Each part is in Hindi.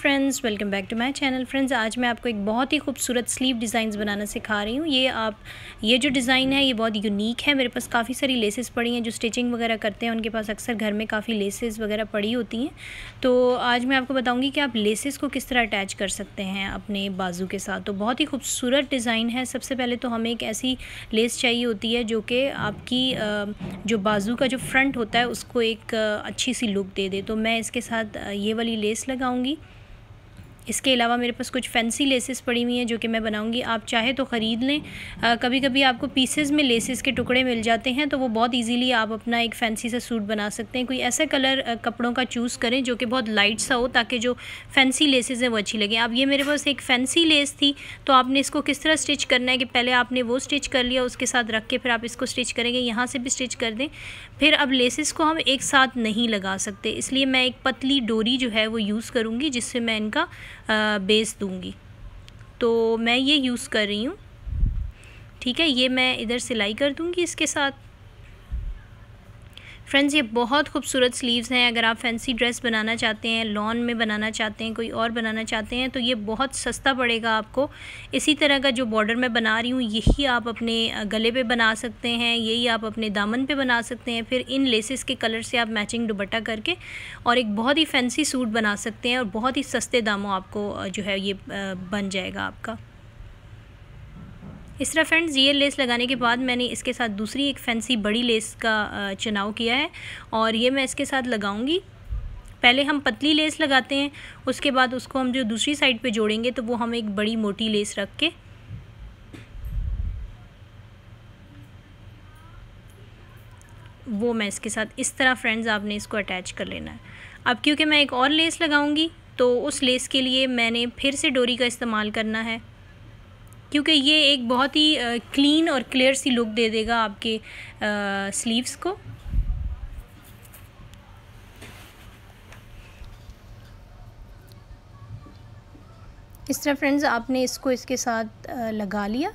friends welcome back to my channel friends आज मैं आपको एक बहुत ही खूबसूरत स्लीव डिज़ाइंस बनाना सिखा रही हूँ ये आप ये जो डिज़ाइन है ये बहुत यूनिक है मेरे पास काफ़ी सारी लेसेस पड़ी हैं जो स्टिचिंग वगैरह करते हैं उनके पास अक्सर घर में काफ़ी लेसेस वगैरह पड़ी होती हैं तो आज मैं आपको बताऊँगी कि आप लेसेस को किस तरह अटैच कर सकते हैं अपने बाजू के साथ तो बहुत ही खूबसूरत डिज़ाइन है सबसे पहले तो हमें एक ऐसी लेस चाहिए होती है जो कि आपकी जो बाजू का जो फ्रंट होता है उसको एक अच्छी सी लुक दे दे तो मैं इसके साथ ये वाली लेस लगाऊँगी इसके अलावा मेरे पास कुछ फैंसी लेसेस पड़ी हुई हैं जो कि मैं बनाऊँगी आप चाहे तो ख़रीद लें कभी कभी आपको पीसेज में लेसेस के टुकड़े मिल जाते हैं तो वो बहुत ईजीली आप अपना एक फैंसी सा सूट बना सकते हैं कोई ऐसा कलर कपड़ों का चूज़ करें जो कि बहुत लाइट सा हो ताकि जो फैंसी लेसेस हैं वो अच्छी लगें अब ये मेरे पास एक फैंसी लेस थी तो आपने इसको किस तरह स्टिच करना है कि पहले आपने वो स्टिच कर लिया उसके साथ रख के फिर आप इसको स्टिच करेंगे यहाँ से भी स्टिच कर दें फिर अब लेसेस को हम एक साथ नहीं लगा सकते इसलिए मैं एक पतली डोरी जो है वो यूज़ करूँगी जिससे मैं इनका बेस दूँगी तो मैं ये यूज़ कर रही हूँ ठीक है ये मैं इधर सिलाई कर दूँगी इसके साथ फ्रेंड्स ये बहुत खूबसूरत स्लीव्स हैं अगर आप फैंसी ड्रेस बनाना चाहते हैं लॉन में बनाना चाहते हैं कोई और बनाना चाहते हैं तो ये बहुत सस्ता पड़ेगा आपको इसी तरह का जो बॉर्डर मैं बना रही हूँ यही आप अपने गले पे बना सकते हैं यही आप अपने दामन पे बना सकते हैं फिर इन लेसेस के कलर से आप मैचिंग दुबट्टा करके और एक बहुत ही फैंसी सूट बना सकते हैं और बहुत ही सस्ते दामों आपको जो है ये बन जाएगा आपका इस तरह फ्रेंड्स ये लेस लगाने के बाद मैंने इसके साथ दूसरी एक फैंसी बड़ी लेस का चुनाव किया है और ये मैं इसके साथ लगाऊंगी पहले हम पतली लेस लगाते हैं उसके बाद उसको हम जो दूसरी साइड पे जोड़ेंगे तो वो हम एक बड़ी मोटी लेस रख के वो मैं इसके साथ इस तरह फ्रेंड्स आपने इसको अटैच कर लेना है अब क्योंकि मैं एक और लेस लगाऊंगी तो उस लेस के लिए मैंने फिर से डोरी का इस्तेमाल करना है क्योंकि ये एक बहुत ही क्लीन और क्लियर सी लुक दे देगा आपके स्लीव्स को इस तरह फ्रेंड्स आपने इसको इसके साथ लगा लिया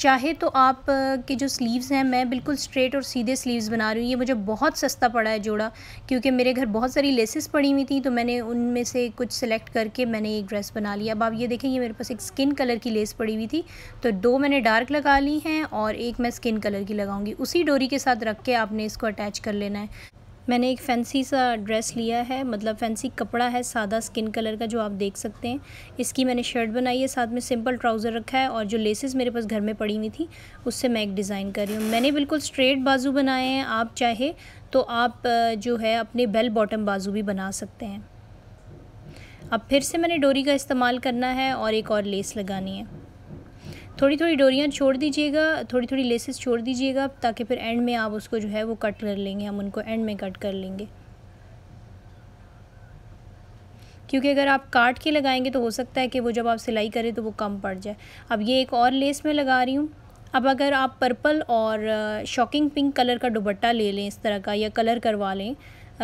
चाहे तो आप के जो स्लीव्स हैं मैं बिल्कुल स्ट्रेट और सीधे स्लीव्स बना रही हूँ ये मुझे बहुत सस्ता पड़ा है जोड़ा क्योंकि मेरे घर बहुत सारी लेसेस पड़ी हुई थी तो मैंने उनमें से कुछ सेलेक्ट करके मैंने एक ड्रेस बना लिया अब आप ये देखें ये मेरे पास एक स्किन कलर की लेस पड़ी हुई थी तो दो मैंने डार्क लगा ली हैं और एक मैं स्किन कलर की लगाऊंगी उसी डोरी के साथ रख के आपने इसको अटैच कर लेना है मैंने एक फैंसी सा ड्रेस लिया है मतलब फैंसी कपड़ा है सादा स्किन कलर का जो आप देख सकते हैं इसकी मैंने शर्ट बनाई है साथ में सिंपल ट्राउज़र रखा है और जो लेसेस मेरे पास घर में पड़ी हुई थी उससे मैं एक डिज़ाइन कर रही हूँ मैंने बिल्कुल स्ट्रेट बाजू बनाए हैं आप चाहे तो आप जो है अपने बेल बॉटम बाजू भी बना सकते हैं अब फिर से मैंने डोरी का इस्तेमाल करना है और एक और लेस लगानी है थोड़ी थोड़ी डोरियाँ छोड़ दीजिएगा थोड़ी थोड़ी लेसेस छोड़ दीजिएगा ताकि फिर एंड में आप उसको जो है वो कट कर लेंगे हम उनको एंड में कट कर लेंगे क्योंकि अगर आप काट के लगाएंगे तो हो सकता है कि वो जब आप सिलाई करें तो वो कम पड़ जाए अब ये एक और लेस में लगा रही हूँ अब अगर आप पर्पल और शॉकिंग पिंक कलर का दुबट्टा ले लें इस तरह का या कलर करवा लें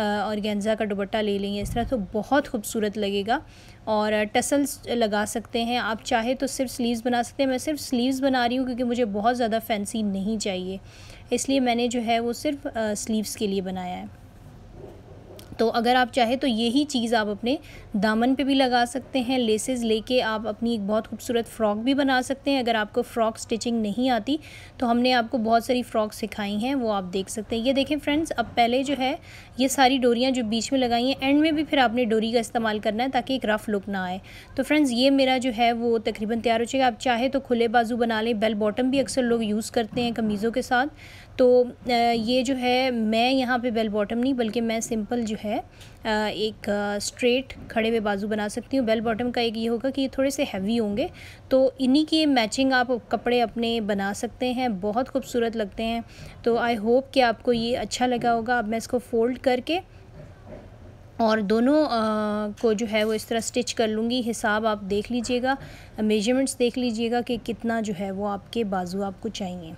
और गेंजा का दुबट्टा ले लेंगे इस तरह तो बहुत खूबसूरत लगेगा और टसल्स लगा सकते हैं आप चाहे तो सिर्फ स्लीव्स बना सकते हैं मैं सिर्फ स्लीव्स बना रही हूँ क्योंकि मुझे बहुत ज़्यादा फैंसी नहीं चाहिए इसलिए मैंने जो है वो सिर्फ स्लीव्स के लिए बनाया है तो अगर आप चाहे तो यही चीज़ आप अपने दामन पे भी लगा सकते हैं लेसेस लेके आप अपनी एक बहुत खूबसूरत फ़्रॉक भी बना सकते हैं अगर आपको फ़्रॉक स्टिचिंग नहीं आती तो हमने आपको बहुत सारी फ़्रॉक सिखाई हैं वो आप देख सकते हैं ये देखें फ्रेंड्स अब पहले जो है ये सारी डोरियाँ जो बीच में लगाई हैं एंड में भी फिर आपने डोरी का इस्तेमाल करना है ताकि एक रफ़ लुक ना आए तो फ्रेंड्स ये मेरा जो है वो तकरीबन तैयार हो जाएगा आप चाहे तो खुले बाजू बना लें बेल बॉटम भी अक्सर लोग यूज़ करते हैं कमीज़ों के साथ तो ये जो है मैं यहाँ पे बेल बॉटम नहीं बल्कि मैं सिंपल जो है एक स्ट्रेट खड़े हुए बाजू बना सकती हूँ बेल बॉटम का एक ये होगा कि ये थोड़े से हैवी होंगे तो इन्हीं की मैचिंग आप कपड़े अपने बना सकते हैं बहुत खूबसूरत लगते हैं तो आई होप कि आपको ये अच्छा लगा होगा अब मैं इसको फ़ोल्ड करके और दोनों आ, को जो है वो इस तरह स्टिच कर लूँगी हिसाब आप देख लीजिएगा मेजरमेंट्स देख लीजिएगा कि कितना जो है वो आपके बाजू आपको चाहिए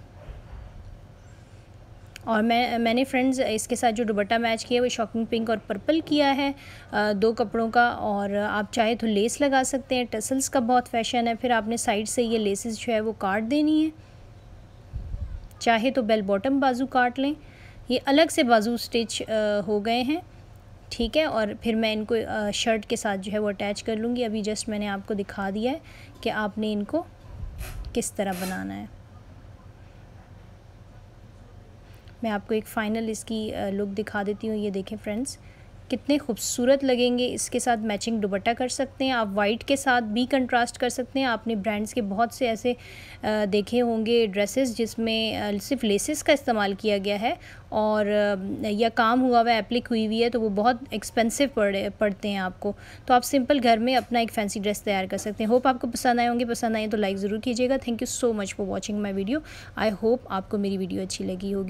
और मैं मैंने फ्रेंड्स इसके साथ जो दुबट्टा मैच किया वो शॉकिंग पिंक और पर्पल किया है दो कपड़ों का और आप चाहे तो लेस लगा सकते हैं टसल्स का बहुत फैशन है फिर आपने साइड से ये लेसेस जो है वो काट देनी है चाहे तो बेल बॉटम बाजू काट लें ये अलग से बाजू स्टिच हो गए हैं ठीक है और फिर मैं इनको शर्ट के साथ जो है वो अटैच कर लूँगी अभी जस्ट मैंने आपको दिखा दिया है कि आपने इनको किस तरह बनाना है मैं आपको एक फ़ाइनल इसकी लुक दिखा देती हूँ ये देखें फ्रेंड्स कितने खूबसूरत लगेंगे इसके साथ मैचिंग दुबट्टा कर सकते हैं आप वाइट के साथ भी कंट्रास्ट कर सकते हैं आपने ब्रांड्स के बहुत से ऐसे देखे होंगे ड्रेसेस जिसमें सिर्फ लेसेस का इस्तेमाल किया गया है और या काम हुआ हुआ एप्लिक हुई हुई है तो वो बहुत एक्सपेंसिव पड़े पड़ते हैं आपको तो आप सिंपल घर में अपना एक फैंसी ड्रेस तैयार कर सकते हैं होप आपको पसंद आए होंगे पसंद आए तो लाइक ज़रूर कीजिएगा thank you so much for watching my video I hope आपको मेरी वीडियो अच्छी लगी होगी